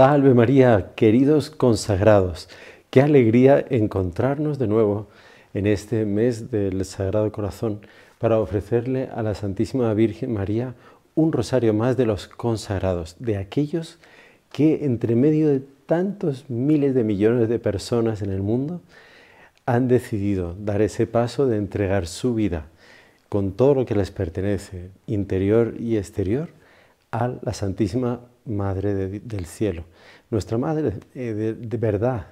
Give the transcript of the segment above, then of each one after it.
Salve María, queridos consagrados. Qué alegría encontrarnos de nuevo en este mes del Sagrado Corazón para ofrecerle a la Santísima Virgen María un rosario más de los consagrados, de aquellos que entre medio de tantos miles de millones de personas en el mundo han decidido dar ese paso de entregar su vida con todo lo que les pertenece, interior y exterior, a la Santísima Madre del Cielo. Nuestra Madre eh, de, de, verdad,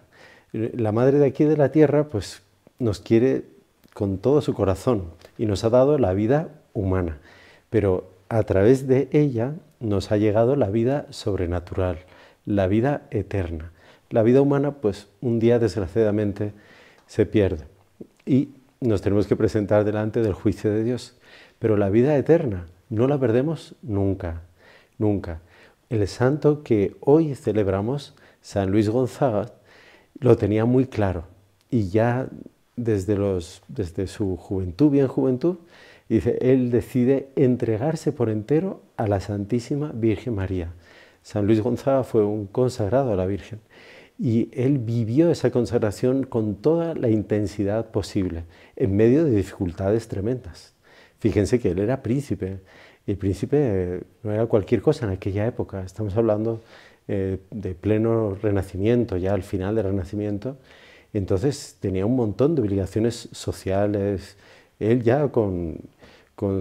la Madre de aquí de la Tierra, pues nos quiere con todo su corazón y nos ha dado la vida humana, pero a través de ella nos ha llegado la vida sobrenatural, la vida eterna. La vida humana, pues un día desgraciadamente se pierde y nos tenemos que presentar delante del juicio de Dios, pero la vida eterna no la perdemos nunca nunca. El santo que hoy celebramos, San Luis Gonzaga, lo tenía muy claro y ya desde, su juventud, bien juventud, dice, él decide entregarse por entero a la Santísima Virgen María. San Luis Gonzaga fue un consagrado a la Virgen y él vivió esa consagración con toda la intensidad posible, en medio de dificultades tremendas. Fíjense que él era príncipe, el príncipe eh, no era cualquier cosa en aquella época, estamos hablando eh, de pleno renacimiento, ya al final del renacimiento, entonces tenía un montón de obligaciones sociales, él ya con,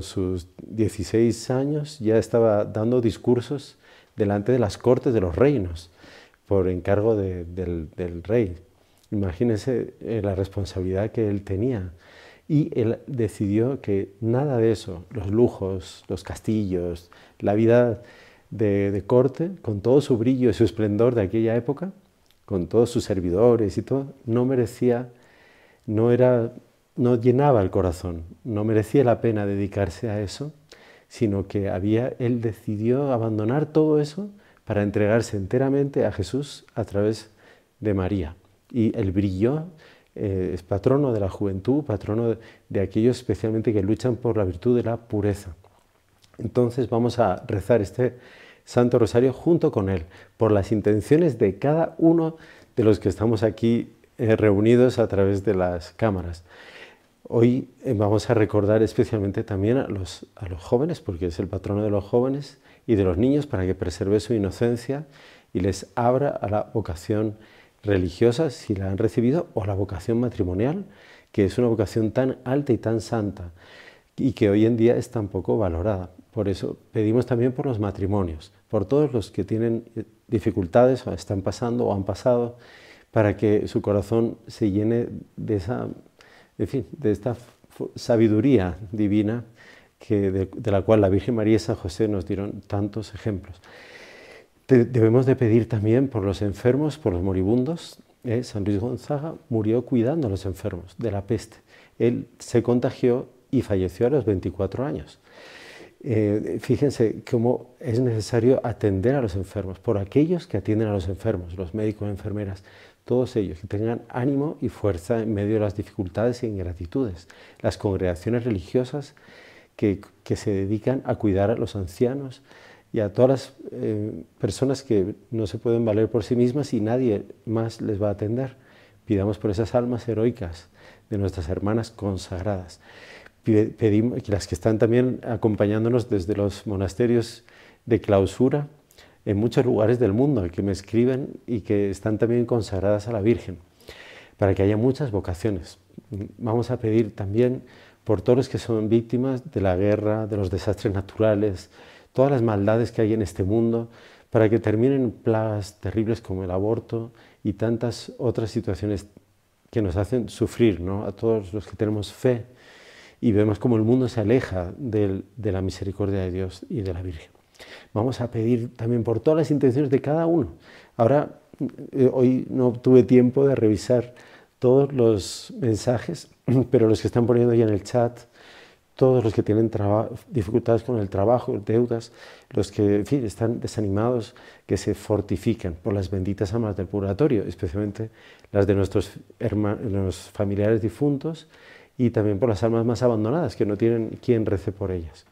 sus 16 años ya estaba dando discursos delante de las cortes de los reinos por encargo del, del, rey. Imagínense eh, la responsabilidad que él tenía. Y él decidió que nada de eso, los lujos, los castillos, la vida de, corte, con todo su brillo y su esplendor de aquella época, con todos sus servidores y todo, no merecía, no era, no llenaba el corazón, no merecía la pena dedicarse a eso, sino que había, él decidió abandonar todo eso para entregarse enteramente a Jesús a través de María. Y él brilló eh, es patrono de la juventud, patrono de, aquellos especialmente que luchan por la virtud de la pureza. Entonces vamos a rezar este Santo Rosario junto con él, por las intenciones de cada uno de los que estamos aquí eh, reunidos a través de las cámaras. Hoy eh, vamos a recordar especialmente también a los, a los jóvenes, porque es el patrono de los jóvenes y de los niños, para que preserve su inocencia y les abra a la vocación religiosas, si la han recibido, o la vocación matrimonial, que es una vocación tan alta y tan santa, y que hoy en día es tan poco valorada. Por eso pedimos también por los matrimonios, por todos los que tienen eh, dificultades o están pasando o han pasado, para que su corazón se llene de esa, de esta sabiduría divina de, la cual la Virgen María y San José nos dieron tantos ejemplos debemos de pedir también por los enfermos, por los moribundos. Eh, San Luis Gonzaga murió cuidando a los enfermos de la peste. Él se contagió y falleció a los 24 años. Eh, fíjense cómo es necesario atender a los enfermos, por aquellos que atienden a los enfermos, los médicos, enfermeras, todos ellos, que tengan ánimo y fuerza en medio de las dificultades e ingratitudes, las congregaciones religiosas que se dedican a cuidar a los ancianos, y a todas las eh, personas que no se pueden valer por sí mismas y nadie más les va a atender. Pidamos por esas almas heroicas de nuestras hermanas consagradas. Pedimos, que las que están también acompañándonos desde los monasterios de clausura en muchos lugares del mundo, que me escriben y que están también consagradas a la Virgen, para que haya muchas vocaciones. Vamos a pedir también por todos los que son víctimas de la guerra, de los desastres naturales, todas las maldades que hay en este mundo, para que terminen plagas terribles como el aborto y tantas otras situaciones que nos hacen sufrir, ¿no? A todos los que tenemos fe y vemos como el mundo se aleja de la misericordia de Dios y de la Virgen. Vamos a pedir también por todas las intenciones de cada uno. Ahora, eh, hoy no tuve tiempo de revisar todos los mensajes, pero los que están poniendo ya en el chat, todos los que tienen dificultades con el trabajo, deudas, los que están desanimados, que se fortifican por las benditas almas del purgatorio, especialmente las de nuestros familiares difuntos y también por las almas más abandonadas, que no tienen quien rece por ellas.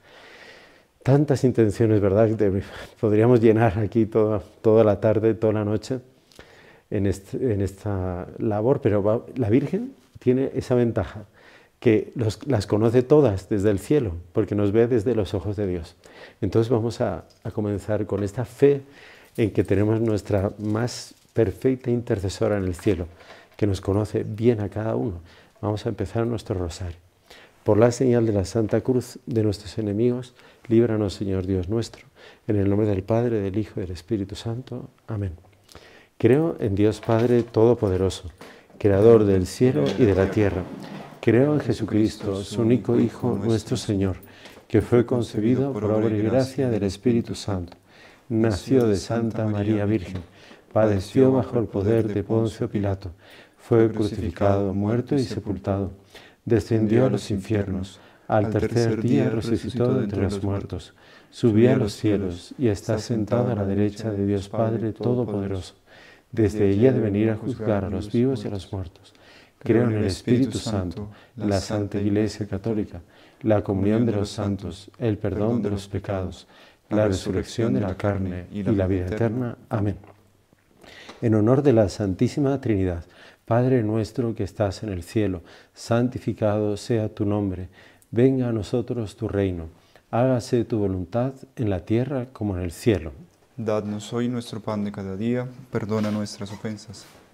Tantas intenciones, ¿verdad? podríamos llenar aquí toda, la tarde, toda la noche en, esta labor, pero la Virgen tiene esa ventaja que las conoce todas desde el cielo, porque nos ve desde los ojos de Dios. Entonces vamos a, a comenzar con esta fe en que tenemos nuestra más perfecta intercesora en el cielo, que nos conoce bien a cada uno. Vamos a empezar nuestro rosario. Por la señal de la Santa Cruz de nuestros enemigos, líbranos Señor Dios nuestro, en el nombre del Padre, del Hijo y del Espíritu Santo. Amén. Creo en Dios Padre Todopoderoso, Creador del cielo y de la tierra Creo en Jesucristo, su único Hijo, nuestro Señor, que fue concebido por obra y gracia del Espíritu Santo. Nació de Santa María Virgen, padeció bajo el poder de Poncio Pilato, fue crucificado, muerto y sepultado, descendió a los infiernos, al tercer día resucitó de entre los muertos, subió a los cielos y está sentado a la derecha de Dios Padre Todopoderoso. Desde ella de venir a juzgar a los vivos y a los muertos. Creo en el Espíritu Santo, la Santa Iglesia Católica, la comunión de los santos, el perdón de los pecados, la resurrección de la carne y la vida eterna. Amén. En honor de la Santísima Trinidad, Padre nuestro que estás en el cielo, santificado sea tu nombre, venga a nosotros tu reino, hágase tu voluntad en la tierra como en el cielo. Dadnos hoy nuestro pan de cada día, perdona nuestras ofensas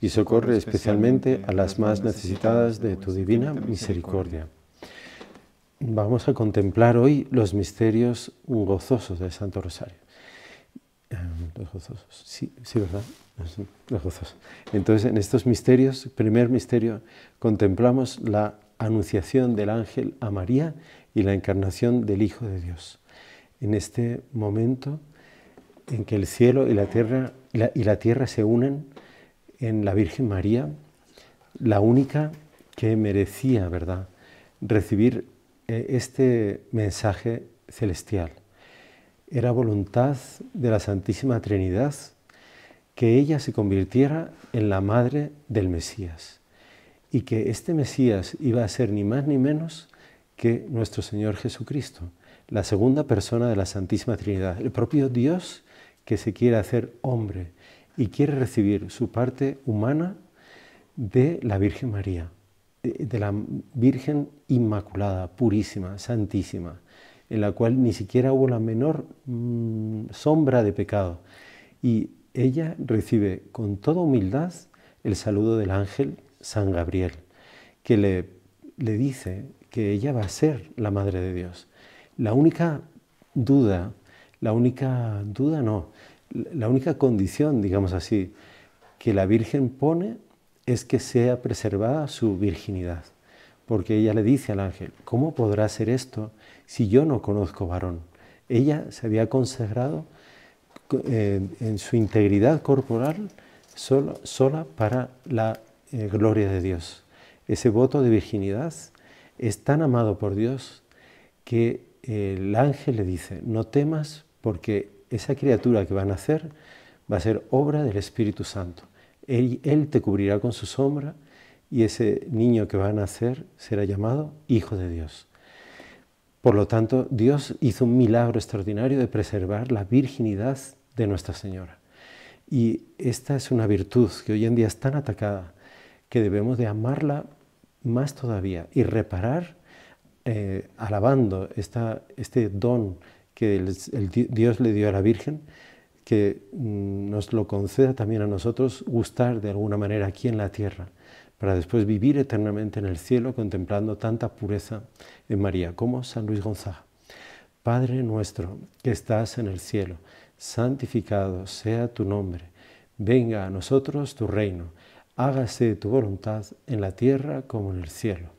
y socorre especialmente a las más necesitadas de tu divina misericordia. Vamos a contemplar hoy los misterios gozosos del Santo Rosario. Em, los gozosos, sí, ¿verdad? Los gozosos. Entonces, en estos misterios, primer misterio, contemplamos la anunciación del ángel a María y la encarnación del Hijo de Dios. En este momento en que el cielo y la tierra, y la tierra se unen, en la Virgen María, la única que merecía, ¿verdad?, recibir eh, este mensaje celestial. Era voluntad de la Santísima Trinidad que ella se convirtiera en la madre del Mesías y que este Mesías iba a ser ni más ni menos que nuestro Señor Jesucristo, la segunda persona de la Santísima Trinidad, el propio Dios que se quiere hacer hombre y quiere recibir su parte humana de la Virgen María, de la Virgen Inmaculada, purísima, santísima, en la cual ni siquiera hubo la menor mm, sombra de pecado. Y ella recibe con toda humildad el saludo del ángel San Gabriel, que le dice que ella va a ser la Madre de Dios. La única duda, la única duda no, la única condición, digamos así, que la Virgen pone es que sea preservada su virginidad. Porque ella le dice al ángel, ¿cómo podrá ser esto si yo no conozco varón? Ella se había consagrado eh, en su integridad corporal sola para la eh, gloria de Dios. Ese voto de virginidad es tan amado por Dios que eh, el ángel le dice, no temas porque esa criatura que va a nacer va a ser obra del Espíritu Santo. Él, te cubrirá con su sombra y ese niño que va a nacer será llamado Hijo de Dios. Por lo tanto, Dios hizo un milagro extraordinario de preservar la virginidad de Nuestra Señora. Y esta es una virtud que hoy en día es tan atacada que debemos de amarla más todavía y reparar eh, alabando esta, este don que el, Dios le dio a la Virgen, que mm, nos lo conceda también a nosotros gustar de alguna manera aquí en la tierra, para después vivir eternamente en el cielo contemplando tanta pureza en María, como San Luis Gonzaga. Padre nuestro que estás en el cielo, santificado sea tu nombre, venga a nosotros tu reino, hágase tu voluntad en la tierra como en el cielo.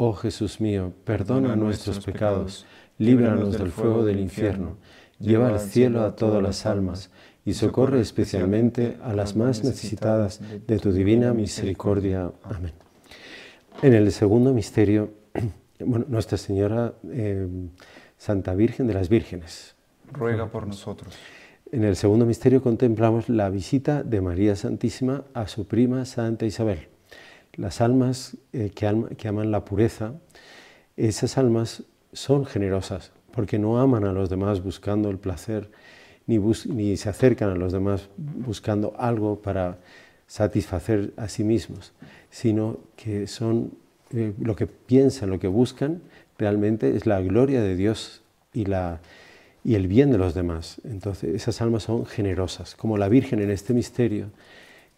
Oh Jesús mío, perdona nuestros pecados, líbranos del fuego del infierno, lleva al cielo a todas las almas y socorre especialmente a las más necesitadas de tu divina misericordia. Amén. En el segundo misterio, Nuestra Señora em, Santa Virgen de las Vírgenes. Ruega por nosotros. En el segundo misterio contemplamos la visita de María Santísima a su prima Santa Isabel. Las almas eh, que, aman la pureza, esas almas son generosas, porque no aman a los demás buscando el placer, ni, se acercan a los demás buscando algo para satisfacer a sí mismos, sino que son eh, lo que piensan, lo que buscan, realmente es la gloria de Dios y el bien de los demás. Entonces, esas almas son generosas, como la Virgen en este misterio,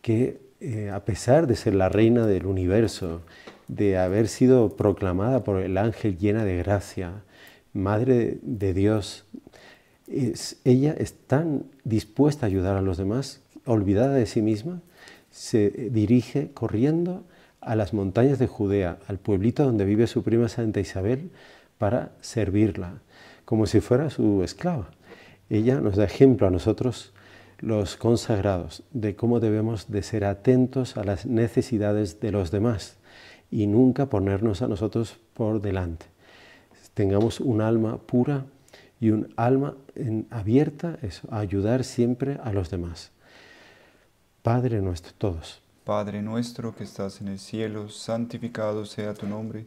que eh, a pesar de ser la reina del universo, de haber sido proclamada por el ángel llena de gracia, madre de Dios, ella es tan dispuesta a ayudar a los demás, olvidada de sí misma, se dirige corriendo a las montañas de Judea, al pueblito donde vive su prima Santa Isabel, para servirla, como si fuera su esclava. Ella nos da ejemplo a nosotros los consagrados de cómo debemos de ser atentos a las necesidades de los demás y nunca ponernos a nosotros por delante. Tengamos un alma pura y un alma abierta es a ayudar siempre a los demás. Padre nuestro, todos. Padre nuestro que estás en el cielo, santificado sea tu nombre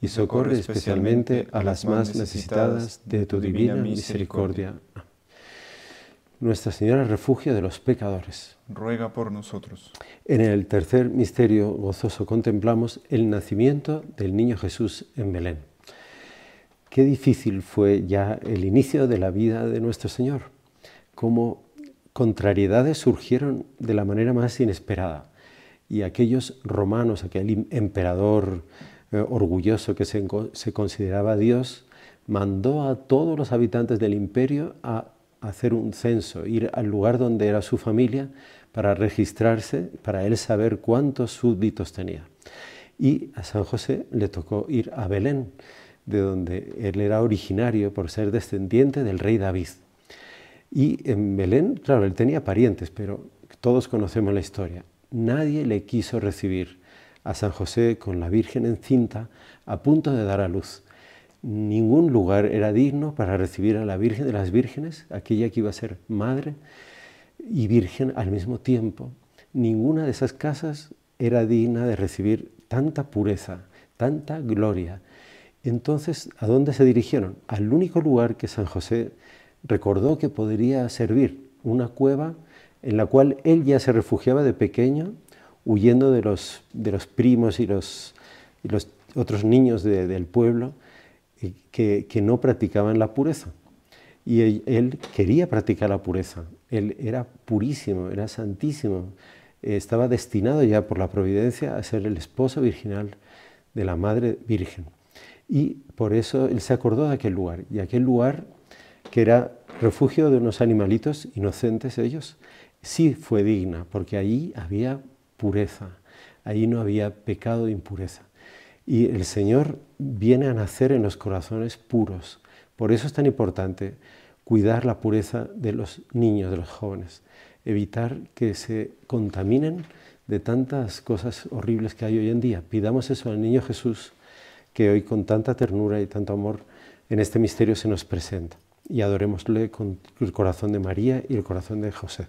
y socorre especialmente a las más necesitadas de tu divina misericordia. Nuestra Señora refugio de los pecadores. Ruega por nosotros. En el tercer misterio gozoso contemplamos el nacimiento del niño Jesús en Belén. Qué difícil fue ya el inicio de la vida de nuestro Señor. Cómo contrariedades surgieron de la manera más inesperada. Y aquellos romanos, aquel emperador eh, orgulloso que se, se, consideraba Dios, mandó a todos los habitantes del imperio a hacer un censo, ir al lugar donde era su familia para registrarse, para él saber cuántos súbditos tenía. Y a San José le tocó ir a Belén, de donde él era originario por ser descendiente del rey David. Y en Belén, claro, él tenía parientes, pero todos conocemos la historia. Nadie le quiso recibir a San José con la Virgen encinta a punto de dar a luz. Ningún lugar era digno para recibir a la Virgen de las Vírgenes, aquella que iba a ser madre y virgen al mismo tiempo. Ninguna de esas casas era digna de recibir tanta pureza, tanta gloria. Entonces, ¿a dónde se dirigieron? Al único lugar que San José recordó que podría servir, una cueva en la cual él ya se refugiaba de pequeño huyendo de los, primos y los, otros niños del pueblo eh, que, no practicaban la pureza. Y él, quería practicar la pureza, él era purísimo, era santísimo, eh, estaba destinado ya por la providencia a ser el esposo virginal de la Madre Virgen. Y por eso él se acordó de aquel lugar, y aquel lugar que era refugio de unos animalitos inocentes ellos, sí fue digna, porque allí había pureza. Ahí no había pecado de impureza. Y el Señor viene a nacer en los corazones puros. Por eso es tan importante cuidar la pureza de los niños, de los jóvenes, evitar que se contaminen de tantas cosas horribles que hay hoy en día. Pidamos eso al niño Jesús, que hoy con tanta ternura y tanto amor en este misterio se nos presenta. Y adorémosle con el corazón de María y el corazón de José.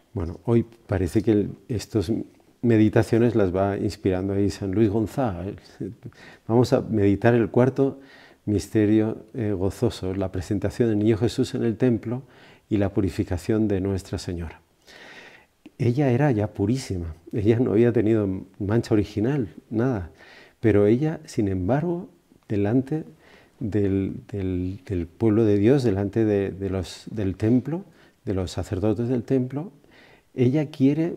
Bueno, hoy parece que estas meditaciones las va inspirando ahí San Luis Gonzaga. Vamos a meditar el cuarto misterio eh, gozoso, la presentación del Niño Jesús en el templo y la purificación de Nuestra Señora. Ella era ya purísima, ella no había tenido mancha original, nada, pero ella, sin embargo, delante del, pueblo de Dios, delante del templo, de los sacerdotes del templo, ella quiere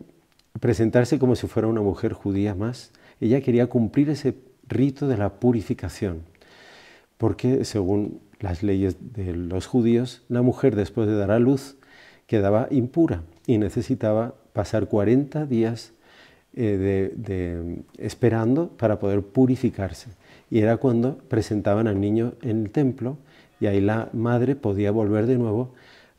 presentarse como si fuera una mujer judía más. Ella quería cumplir ese rito de la purificación, porque según las leyes de los judíos, la mujer después de dar a luz quedaba impura y necesitaba pasar 40 días eh, esperando para poder purificarse. Y era cuando presentaban al niño en el templo y ahí la madre podía volver de nuevo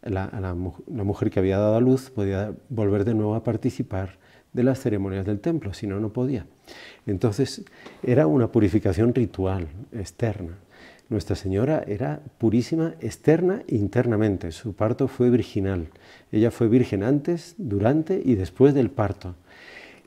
la, mujer que había dado a luz podía volver de nuevo a participar de las ceremonias del templo, si no, no podía. Entonces, era una purificación ritual, externa. Nuestra Señora era purísima externa e internamente. Su parto fue virginal. Ella fue virgen antes, durante y después del parto.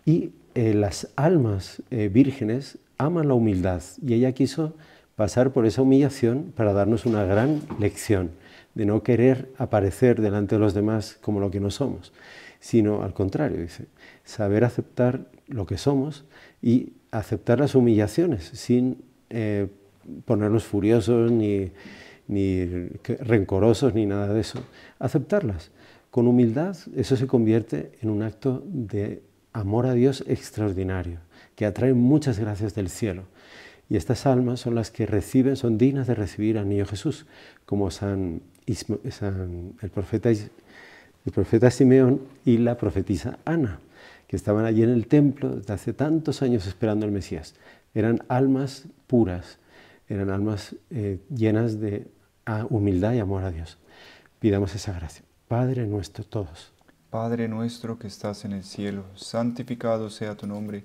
Y eh, las almas eh, vírgenes aman la humildad y ella quiso pasar por esa humillación para darnos una gran lección de no querer aparecer delante de los demás como lo que no somos, sino al contrario, dice, saber aceptar lo que somos y aceptar las humillaciones sin eh, ponernos furiosos ni, ni rencorosos ni nada de eso, aceptarlas. Con humildad eso se convierte en un acto de amor a Dios extraordinario, que atrae muchas gracias del cielo. Y estas almas son las que reciben, son dignas de recibir al niño Jesús, como San el, profeta, el profeta Simeón y la profetisa Ana, que estaban allí en el templo desde hace tantos años esperando al Mesías. Eran almas puras, eran almas eh, llenas de ah, humildad y amor a Dios. Pidamos esa gracia. Padre nuestro todos. Padre nuestro que estás en el cielo, santificado sea tu nombre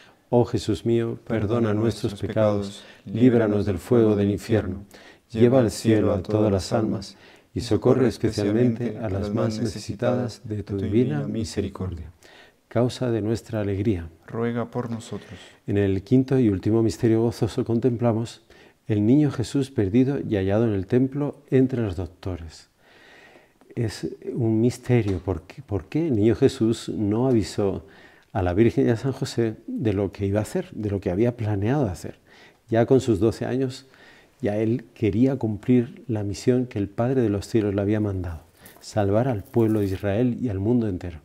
Oh Jesús mío, perdona nuestros pecados, líbranos del fuego del infierno, lleva al cielo a todas las almas y socorre especialmente a las más necesitadas de tu divina misericordia. Causa de nuestra alegría. Ruega por nosotros. En el quinto y último misterio gozoso contemplamos el niño Jesús perdido y hallado en el templo entre los doctores. Es un misterio. ¿Por qué, qué el niño Jesús no avisó? a la Virgen y San José de lo que iba a hacer, de lo que había planeado hacer. Ya con sus 12 años, ya él quería cumplir la misión que el Padre de los cielos le había mandado, salvar al pueblo de Israel y al mundo entero.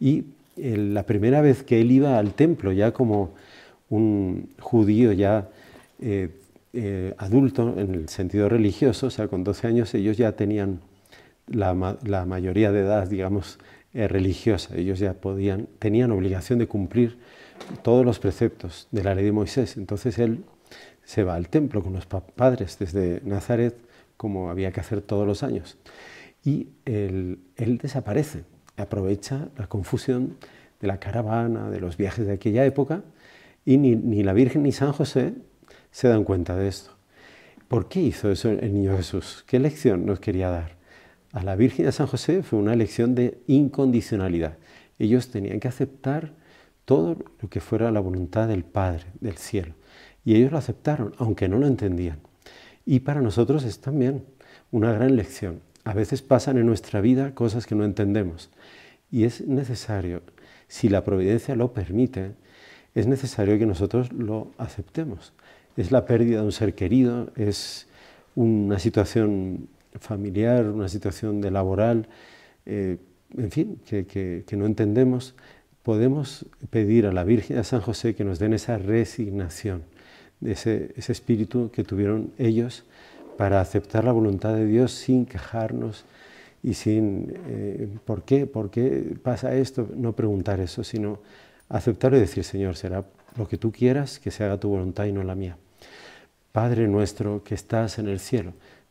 Y eh, la primera vez que él iba al templo, ya como un judío ya eh, eh, adulto en el sentido religioso, o sea, con 12 años ellos ya tenían la mayoría de edad, digamos, eh, religiosa. Ellos ya podían, tenían obligación de cumplir todos los preceptos de la ley de Moisés. Entonces él se va al templo con los padres desde Nazaret, como había que hacer todos los años. Y él, él desaparece, aprovecha la confusión de la caravana, de los viajes de aquella época, y ni, ni la Virgen ni San José se dan cuenta de esto. ¿Por qué hizo eso el niño Jesús? ¿Qué lección nos quería dar? a la Virgen de San José fue una lección de incondicionalidad. Ellos tenían que aceptar todo lo que fuera la voluntad del Padre, del cielo. Y ellos lo aceptaron, aunque no lo entendían. Y para nosotros es también una gran lección. A veces pasan en nuestra vida cosas que no entendemos. Y es necesario, si la providencia lo permite, es necesario que nosotros lo aceptemos. Es la pérdida de un ser querido, es una situación familiar, una situación de laboral, eh, en fin, que, no entendemos, podemos pedir a la Virgen, a San José, que nos den esa resignación, ese, ese espíritu que tuvieron ellos para aceptar la voluntad de Dios sin quejarnos y sin eh, ¿por qué? ¿Por qué pasa esto? No preguntar eso, sino aceptar y decir, Señor, será lo que tú quieras, que se haga tu voluntad y no la mía. Padre nuestro que estás en el cielo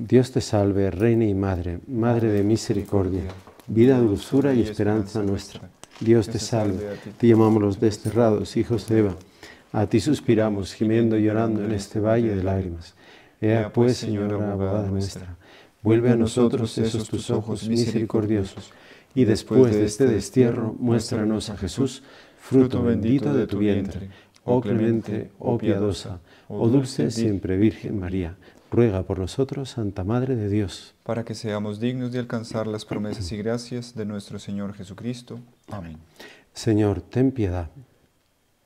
Dios te salve, Reina y Madre, Madre de misericordia, vida, dulzura y esperanza nuestra. Dios te salve, te llamamos los desterrados, hijos de Eva. A ti suspiramos, gimiendo y llorando en este valle de lágrimas. Ea pues, pues Señora, abogada nuestra, vuelve a nosotros esos tus ojos misericordiosos, y después de este, este destierro, muéstranos a Jesús, fruto bendito de tu vientre. Oh, oh clemente, oh, oh piadosa, oh dulce siempre Virgen María ruega por nosotros, Santa Madre de Dios. Para que seamos dignos de alcanzar las promesas y gracias de nuestro Señor Jesucristo. Amén. Señor, ten piedad.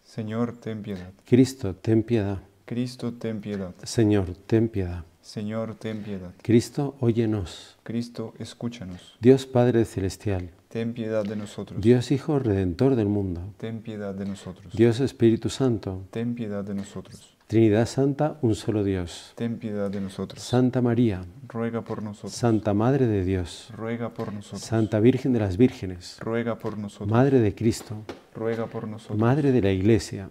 Señor, ten piedad. Cristo, ten piedad. Cristo, ten piedad. Señor, ten piedad. Señor, ten piedad. Cristo, óyenos. Cristo, escúchanos. Dios Padre Celestial. Ten piedad de nosotros. Dios Hijo Redentor del mundo. Ten piedad de nosotros. Dios Espíritu Santo. Ten piedad de nosotros. Trinidad Santa, un solo Dios. Ten piedad de nosotros. Santa María, ruega por nosotros. Santa Madre de Dios, ruega por nosotros. Santa Virgen de las Vírgenes, ruega por nosotros. Madre de Cristo, ruega por nosotros. Madre de la Iglesia,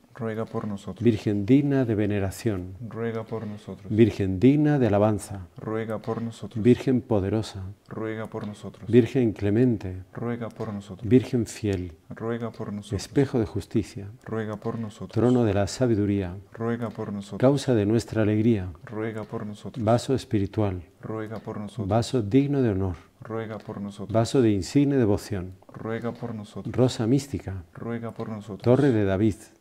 ruega por nosotros. Virgen digna de veneración, ruega por nosotros. Virgen digna de alabanza, ruega por nosotros. Virgen poderosa, ruega por nosotros. Virgen clemente, ruega por nosotros. Virgen fiel, ruega por nosotros. Espejo de justicia, ruega por nosotros. Trono de la sabiduría, ruega por nosotros. Causa de nuestra alegría, ruega por nosotros. Vaso espiritual, ruega por nosotros. Vaso digno de honor, ruega por nosotros. Vaso de insigne devoción, ruega por nosotros. Rosa mística, ruega por nosotros. Torre de David,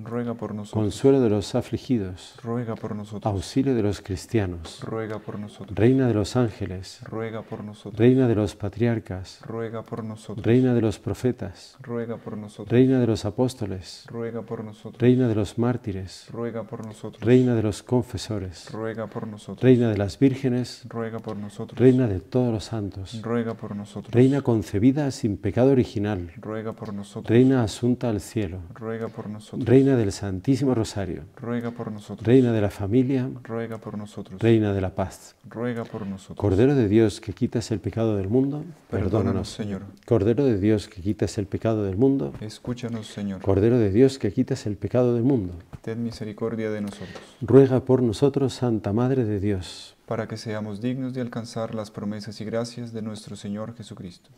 ruega por nosotros. Consuelo de los afligidos, ruega por nosotros. Auxilio de los cristianos, ruega por nosotros. Reina de los ángeles, ruega por nosotros. Reina de los patriarcas, ruega por nosotros. Reina de los profetas, ruega por nosotros. Reina de los apóstoles, ruega por nosotros. Reina de los mártires, ruega por nosotros. Reina de los confesores, ruega por nosotros. Reina de las vírgenes, ruega por nosotros. Reina de todos los santos, ruega por nosotros. Reina concebida sin pecado original, ruega por nosotros. Reina asunta al cielo, ruega por nosotros. Reina del Santísimo Rosario, ruega por nosotros. Reina de la familia, ruega por nosotros. Reina de la paz, ruega por nosotros. Cordero de Dios que quitas el pecado del mundo, perdónanos, Señor. Cordero de Dios que quitas el pecado del mundo, escúchanos, Señor. Cordero de Dios que quitas el pecado del mundo, ten misericordia de nosotros. Ruega por nosotros, Santa Madre de Dios, para que seamos dignos de alcanzar las promesas y gracias de nuestro Señor Jesucristo.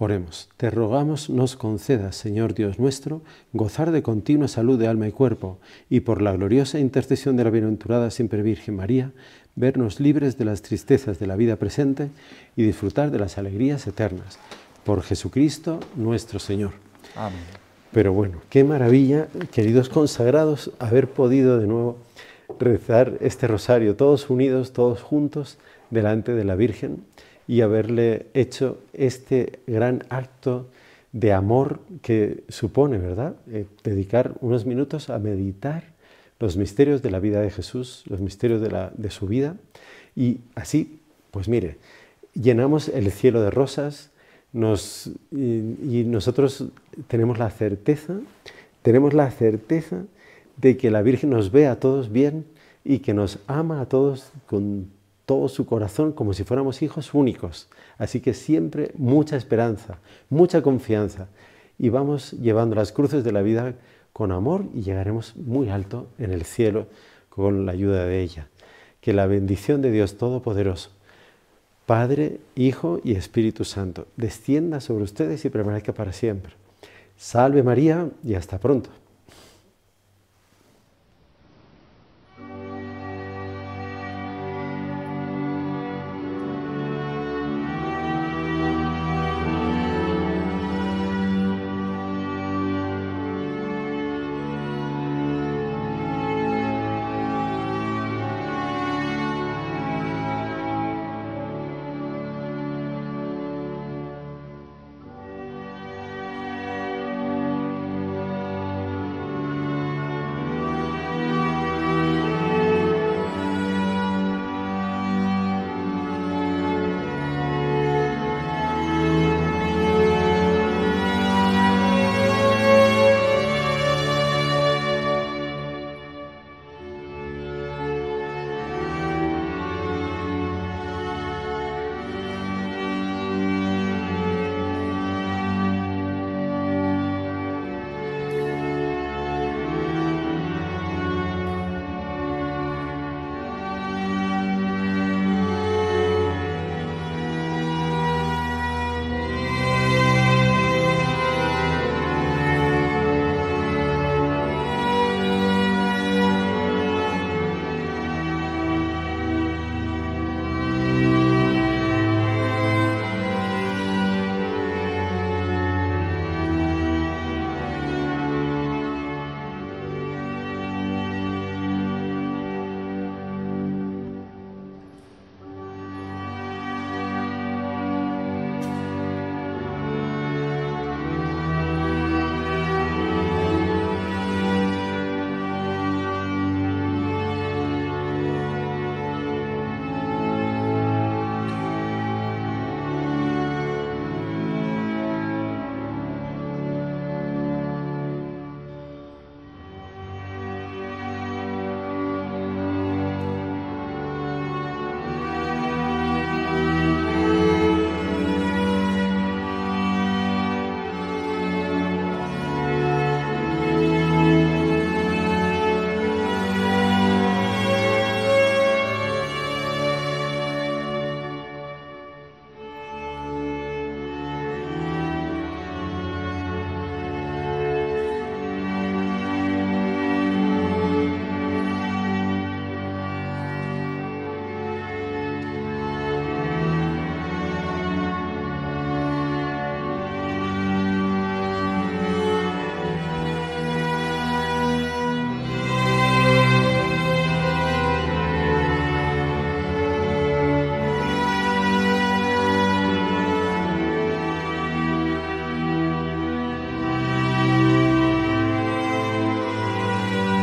Oremos, te rogamos nos conceda, Señor Dios nuestro, gozar de continua salud de alma y cuerpo, y por la gloriosa intercesión de la bienaventurada siempre Virgen María, vernos libres de las tristezas de la vida presente y disfrutar de las alegrías eternas. Por Jesucristo nuestro Señor. Amén. Pero bueno, qué maravilla, queridos consagrados, haber podido de nuevo rezar este rosario, todos unidos, todos juntos, delante de la Virgen y haberle hecho este gran acto de amor que supone, ¿verdad? Eh, dedicar unos minutos a meditar los misterios de la vida de Jesús, los misterios de, su vida. Y así, pues mire, llenamos el cielo de rosas nos, y, y nosotros tenemos la certeza, tenemos la certeza de que la Virgen nos ve a todos bien y que nos ama a todos con todo su corazón como si fuéramos hijos únicos. Así que siempre mucha esperanza, mucha confianza. Y vamos llevando las cruces de la vida con amor y llegaremos muy alto en el cielo con la ayuda de ella. Que la bendición de Dios Todopoderoso, Padre, Hijo y Espíritu Santo, descienda sobre ustedes y permanezca para siempre. Salve María y hasta pronto.